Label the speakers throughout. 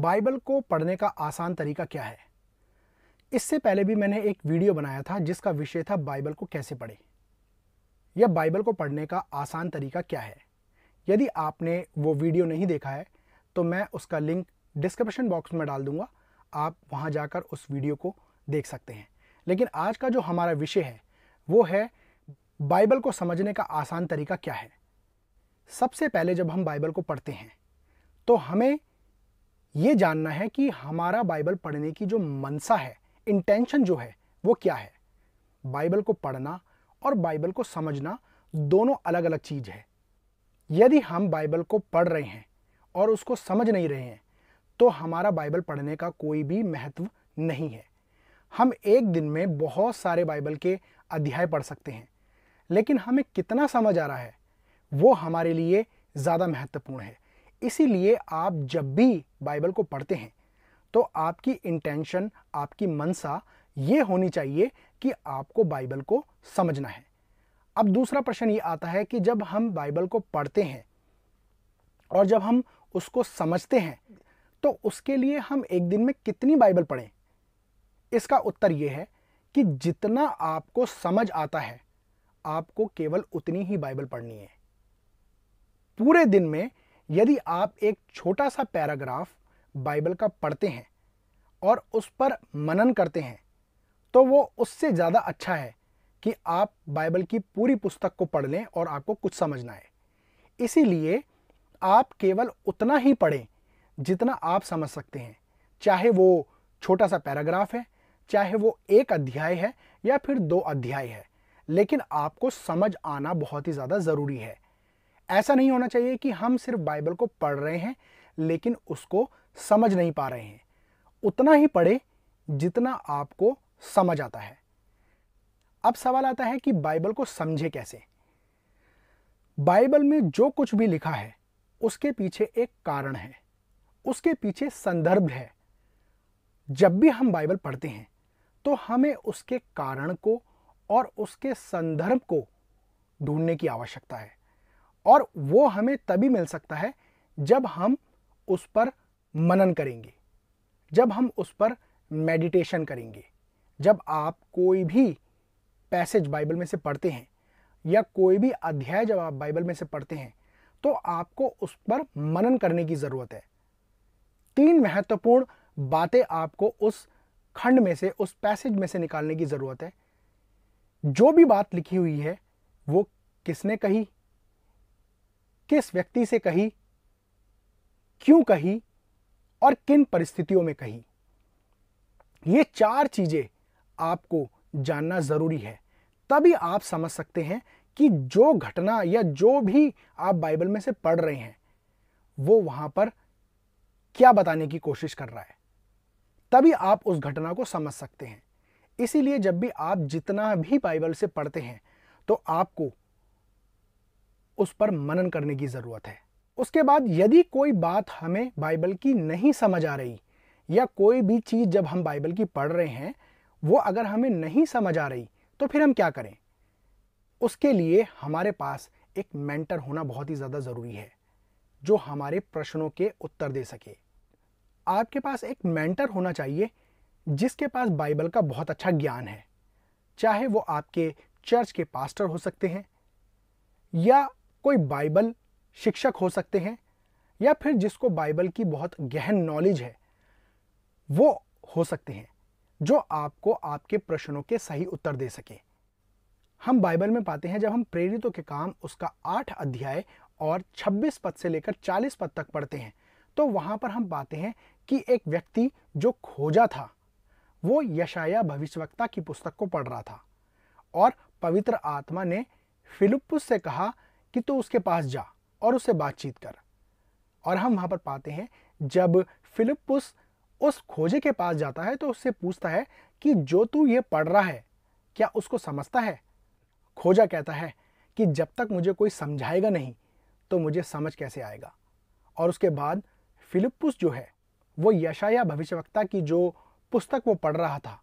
Speaker 1: Bible को पढ़ने का आसान तरीका क्या है इससे पहले भी मैंने एक वीडियो बनाया था जिसका विषय था बाइबल को कैसे पढ़ें या बाइबल को पढ़ने का आसान तरीका क्या है यदि आपने वो वीडियो नहीं देखा है तो मैं उसका लिंक डिस्क्रिप्शन बॉक्स में डाल दूंगा आप वहां जाकर उस वीडियो को देख सकते हैं लेकिन आज का जो हमारा विषय है वो है बाइबल को समझने का आसान तरीका क्या है सबसे पहले जब हम बाइबल को पढ़ते हैं तो हमें ये जानना है कि हमारा बाइबल पढ़ने की जो मनसा है इंटेंशन जो है वो क्या है बाइबल को पढ़ना और बाइबल को समझना दोनों अलग अलग चीज़ है यदि हम बाइबल को पढ़ रहे हैं और उसको समझ नहीं रहे हैं तो हमारा बाइबल पढ़ने का कोई भी महत्व नहीं है हम एक दिन में बहुत सारे बाइबल के अध्याय पढ़ सकते हैं लेकिन हमें कितना समझ आ रहा है वो हमारे लिए ज़्यादा महत्वपूर्ण है इसीलिए आप जब भी बाइबल को पढ़ते हैं तो आपकी इंटेंशन आपकी मनसा ये होनी चाहिए कि आपको बाइबल को समझना है अब दूसरा प्रश्न ये आता है कि जब हम बाइबल को पढ़ते हैं और जब हम उसको समझते हैं तो उसके लिए हम एक दिन में कितनी बाइबल पढ़ें इसका उत्तर यह है कि जितना आपको समझ आता है आपको केवल उतनी ही बाइबल पढ़नी है पूरे दिन में यदि आप एक छोटा सा पैराग्राफ बाइबल का पढ़ते हैं और उस पर मनन करते हैं तो वो उससे ज़्यादा अच्छा है कि आप बाइबल की पूरी पुस्तक को पढ़ लें और आपको कुछ समझ ना आए इसीलिए आप केवल उतना ही पढ़ें जितना आप समझ सकते हैं चाहे वो छोटा सा पैराग्राफ है चाहे वो एक अध्याय है या फिर दो अध्याय है लेकिन आपको समझ आना बहुत ही ज़्यादा ज़रूरी है ऐसा नहीं होना चाहिए कि हम सिर्फ बाइबल को पढ़ रहे हैं लेकिन उसको समझ नहीं पा रहे हैं उतना ही पढ़े जितना आपको समझ आता है अब सवाल आता है कि बाइबल को समझे कैसे बाइबल में जो कुछ भी लिखा है उसके पीछे एक कारण है उसके पीछे संदर्भ है जब भी हम बाइबल पढ़ते हैं तो हमें उसके कारण को और उसके संदर्भ को ढूंढने की आवश्यकता है और वो हमें तभी मिल सकता है जब हम उस पर मनन करेंगे जब हम उस पर मेडिटेशन करेंगे जब आप कोई भी पैसेज बाइबल में से पढ़ते हैं या कोई भी अध्याय जब आप बाइबल में से पढ़ते हैं तो आपको उस पर मनन करने की ज़रूरत है तीन महत्वपूर्ण बातें आपको उस खंड में से उस पैसेज में से निकालने की ज़रूरत है जो भी बात लिखी हुई है वो किसने कही किस व्यक्ति से कही क्यों कही और किन परिस्थितियों में कही ये चार चीज़ें आपको जानना ज़रूरी है तभी आप समझ सकते हैं कि जो घटना या जो भी आप बाइबल में से पढ़ रहे हैं वो वहां पर क्या बताने की कोशिश कर रहा है तभी आप उस घटना को समझ सकते हैं इसीलिए जब भी आप जितना भी बाइबल से पढ़ते हैं तो आपको उस पर मनन करने की ज़रूरत है उसके बाद यदि कोई बात हमें बाइबल की नहीं समझ आ रही या कोई भी चीज़ जब हम बाइबल की पढ़ रहे हैं वो अगर हमें नहीं समझ आ रही तो फिर हम क्या करें उसके लिए हमारे पास एक मेंटर होना बहुत ही ज़्यादा ज़रूरी है जो हमारे प्रश्नों के उत्तर दे सके आपके पास एक मेंटर होना चाहिए जिसके पास बाइबल का बहुत अच्छा ज्ञान है चाहे वो आपके चर्च के पास्टर हो सकते हैं या कोई बाइबल शिक्षक हो सकते हैं या फिर जिसको बाइबल की बहुत गहन नॉलेज है वो हो सकते हैं जो आपको आपके प्रश्नों के सही उत्तर दे सके हम बाइबल में पाते हैं जब हम प्रेरितों के काम उसका आठ अध्याय और 26 पद से लेकर 40 पद तक पढ़ते हैं तो वहां पर हम पाते हैं कि एक व्यक्ति जो खोजा था वो यशाया भविष्यवक्ता की पुस्तक को पढ़ रहा था और पवित्र आत्मा ने फिलिपुस से कहा कि तू उसके पास जा और उससे बातचीत कर और हम वहां पर पाते हैं जब फिलिपुस उस उस खोजे के पास जाता है तो उससे पूछता है कि जो तू ये पढ़ रहा है क्या उसको समझता है खोजा कहता है कि जब तक मुझे कोई समझाएगा नहीं तो मुझे समझ कैसे आएगा और उसके बाद फिलिपुस जो है वो यशाया भविष्यवक्ता की जो पुस्तक वो पढ़ रहा था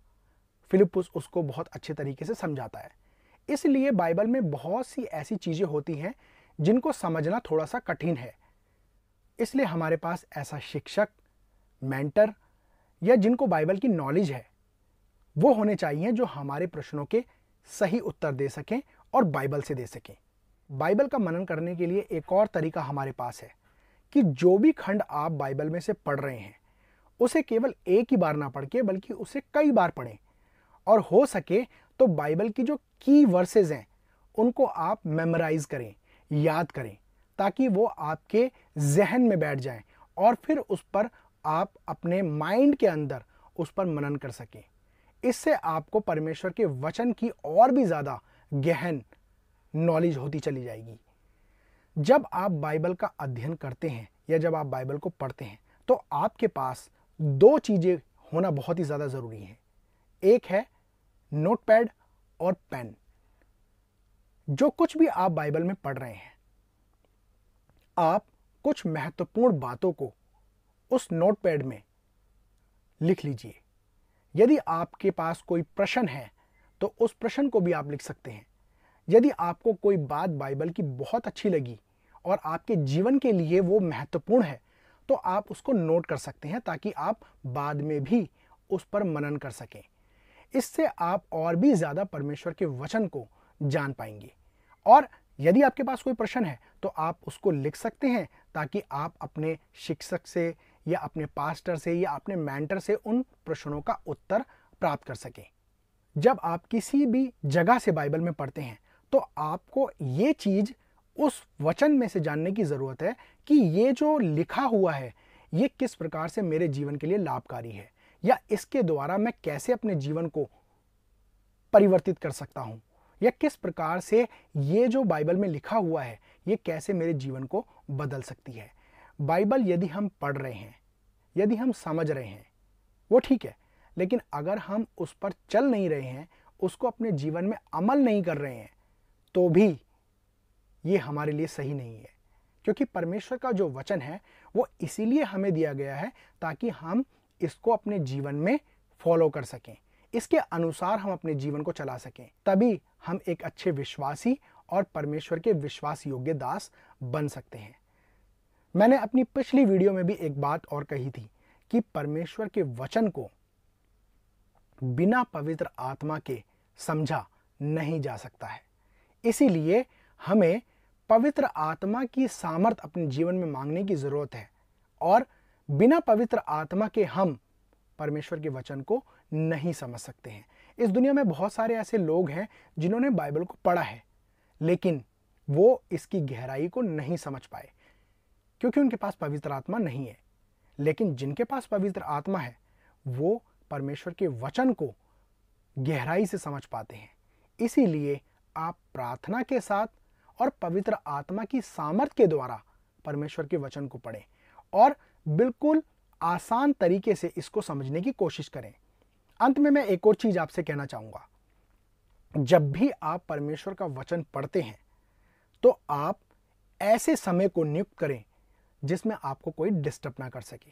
Speaker 1: फिलिपुस उसको बहुत अच्छे तरीके से समझाता है इसलिए बाइबल में बहुत सी ऐसी चीज़ें होती हैं जिनको समझना थोड़ा सा कठिन है इसलिए हमारे पास ऐसा शिक्षक मेंटर या जिनको बाइबल की नॉलेज है वो होने चाहिए जो हमारे प्रश्नों के सही उत्तर दे सकें और बाइबल से दे सकें बाइबल का मनन करने के लिए एक और तरीका हमारे पास है कि जो भी खंड आप बाइबल में से पढ़ रहे हैं उसे केवल एक ही बार ना पढ़ के बल्कि उसे कई बार पढ़ें और हो सके तो बाइबल की जो की वर्सेज हैं उनको आप मेमोराइज़ करें याद करें ताकि वो आपके जहन में बैठ जाएं और फिर उस पर आप अपने माइंड के अंदर उस पर मनन कर सकें इससे आपको परमेश्वर के वचन की और भी ज़्यादा गहन नॉलेज होती चली जाएगी जब आप बाइबल का अध्ययन करते हैं या जब आप बाइबल को पढ़ते हैं तो आपके पास दो चीज़ें होना बहुत ही ज़्यादा ज़रूरी है एक है नोटपैड और पेन जो कुछ भी आप बाइबल में पढ़ रहे हैं आप कुछ महत्वपूर्ण बातों को उस नोटपैड में लिख लीजिए यदि आपके पास कोई प्रश्न है तो उस प्रश्न को भी आप लिख सकते हैं यदि आपको कोई बात बाइबल की बहुत अच्छी लगी और आपके जीवन के लिए वो महत्वपूर्ण है तो आप उसको नोट कर सकते हैं ताकि आप बाद में भी उस पर मनन कर सकें इससे आप और भी ज़्यादा परमेश्वर के वचन को जान पाएंगे और यदि आपके पास कोई प्रश्न है तो आप उसको लिख सकते हैं ताकि आप अपने शिक्षक से या अपने पास्टर से या अपने मेंटर से उन प्रश्नों का उत्तर प्राप्त कर सकें जब आप किसी भी जगह से बाइबल में पढ़ते हैं तो आपको ये चीज़ उस वचन में से जानने की ज़रूरत है कि ये जो लिखा हुआ है ये किस प्रकार से मेरे जीवन के लिए लाभकारी है या इसके द्वारा मैं कैसे अपने जीवन को परिवर्तित कर सकता हूँ या किस प्रकार से ये जो बाइबल में लिखा हुआ है ये कैसे मेरे जीवन को बदल सकती है बाइबल यदि हम पढ़ रहे हैं यदि हम समझ रहे हैं वो ठीक है लेकिन अगर हम उस पर चल नहीं रहे हैं उसको अपने जीवन में अमल नहीं कर रहे हैं तो भी ये हमारे लिए सही नहीं है क्योंकि परमेश्वर का जो वचन है वो इसीलिए हमें दिया गया है ताकि हम इसको अपने जीवन में फॉलो कर सकें इसके अनुसार हम अपने जीवन को चला सकें तभी हम एक अच्छे विश्वासी और परमेश्वर के विश्वास योग्य दास बन सकते हैं मैंने अपनी पिछली वीडियो में भी एक बात और कही थी कि परमेश्वर के वचन को बिना पवित्र आत्मा के समझा नहीं जा सकता है इसीलिए हमें पवित्र आत्मा की सामर्थ अपने जीवन में मांगने की ज़रूरत है और बिना पवित्र आत्मा के हम परमेश्वर के वचन को नहीं समझ सकते हैं इस दुनिया में बहुत सारे ऐसे लोग हैं जिन्होंने बाइबल को पढ़ा है लेकिन वो इसकी गहराई को नहीं समझ पाए क्योंकि उनके पास पवित्र आत्मा नहीं है लेकिन जिनके पास पवित्र आत्मा है वो परमेश्वर के वचन को गहराई से समझ पाते हैं इसीलिए आप प्रार्थना के साथ और पवित्र आत्मा की सामर्थ्य के द्वारा परमेश्वर के वचन को पढ़ें और बिल्कुल आसान तरीके से इसको समझने की कोशिश करें अंत में मैं एक और चीज़ आपसे कहना चाहूंगा जब भी आप परमेश्वर का वचन पढ़ते हैं तो आप ऐसे समय को नियुक्त करें जिसमें आपको कोई डिस्टर्ब ना कर सके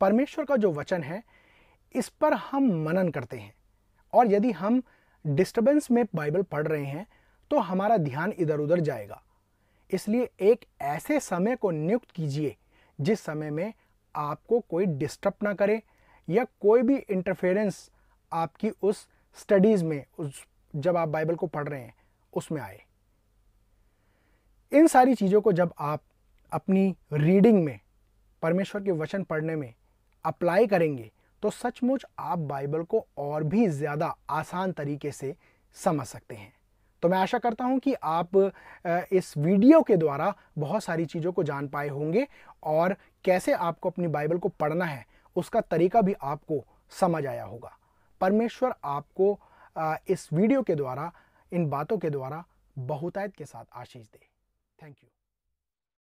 Speaker 1: परमेश्वर का जो वचन है इस पर हम मनन करते हैं और यदि हम डिस्टर्बेंस में बाइबल पढ़ रहे हैं तो हमारा ध्यान इधर उधर जाएगा इसलिए एक ऐसे समय को नियुक्त कीजिए जिस समय में आपको कोई डिस्टर्ब ना करे या कोई भी इंटरफेरेंस आपकी उस स्टडीज़ में उस जब आप बाइबल को पढ़ रहे हैं उसमें आए इन सारी चीज़ों को जब आप अपनी रीडिंग में परमेश्वर के वचन पढ़ने में अप्लाई करेंगे तो सचमुच आप बाइबल को और भी ज़्यादा आसान तरीके से समझ सकते हैं तो मैं आशा करता हूं कि आप इस वीडियो के द्वारा बहुत सारी चीज़ों को जान पाए होंगे और कैसे आपको अपनी बाइबल को पढ़ना है उसका तरीका भी आपको समझ आया होगा परमेश्वर आपको इस वीडियो के द्वारा इन बातों के द्वारा बहुतायत के साथ आशीष दे थैंक यू